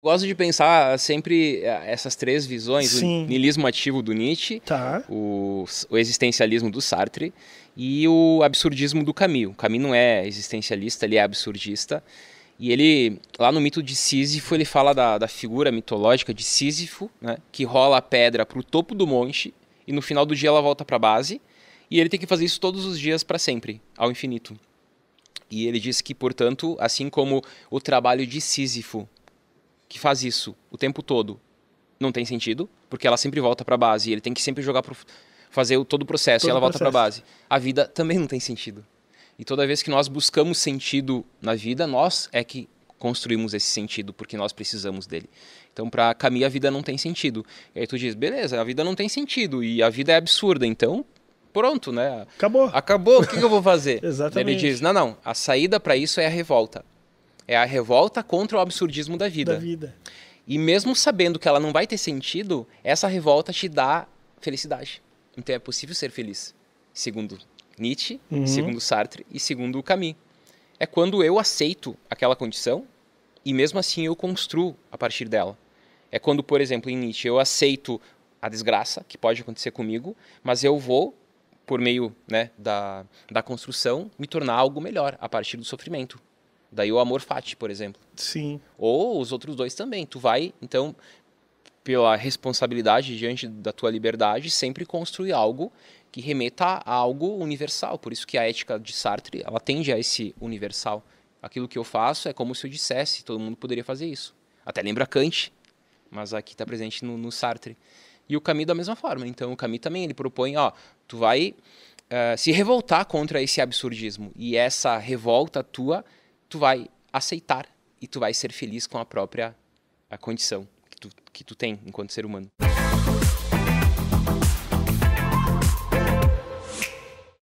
Gosto de pensar sempre eh, essas três visões, Sim. o niilismo ativo do Nietzsche, tá. o, o, existencialismo do Sartre e o absurdismo do Camus. O Camus não é existencialista, ele é absurdista. E ele, lá no mito de Sísifo, ele fala da, da figura mitológica de Sísifo, né, que rola a pedra para o topo do monte e no final do dia ela volta para a base. E ele tem que fazer isso todos os dias para sempre, ao infinito. E ele diz que, portanto, assim como o trabalho de Sísifo que faz isso o tempo todo não tem sentido, porque ela sempre volta para base e ele tem que sempre jogar para fazer o, todo o processo todo e ela volta para base. A vida também não tem sentido. E toda vez que nós buscamos sentido na vida, nós é que construímos esse sentido porque nós precisamos dele. Então, para Camille, a vida não tem sentido. E aí tu diz, beleza, a vida não tem sentido e a vida é absurda, então pronto, né? Acabou. Acabou, o que, que eu vou fazer? Exatamente. Ele diz, não, não, a saída para isso é a revolta. É a revolta contra o absurdismo da vida. Da vida. E mesmo sabendo que ela não vai ter sentido, essa revolta te dá felicidade. Então é possível ser feliz. Segundo Nietzsche, uhum. segundo Sartre e segundo Camus. É quando eu aceito aquela condição e mesmo assim eu construo a partir dela. É quando, por exemplo, em Nietzsche, eu aceito a desgraça que pode acontecer comigo, mas eu vou, por meio né, da, da construção, me tornar algo melhor a partir do sofrimento. Daí o amor fati, por exemplo. Sim. Ou os outros dois também. Tu vai, então, pela responsabilidade diante da tua liberdade, sempre construir algo que remeta a algo universal. Por isso que a ética de Sartre, ela tende a esse universal. Aquilo que eu faço é como se eu dissesse, todo mundo poderia fazer isso. Até lembra Kant, mas aqui está presente no, no, Sartre. E o Camus da mesma forma. Então o Camus também, ele propõe, ó, tu vai uh, se revoltar contra esse absurdismo. E essa revolta tua tu vai aceitar e tu vai ser feliz com a própria a condição que tu, que tu tem enquanto ser humano.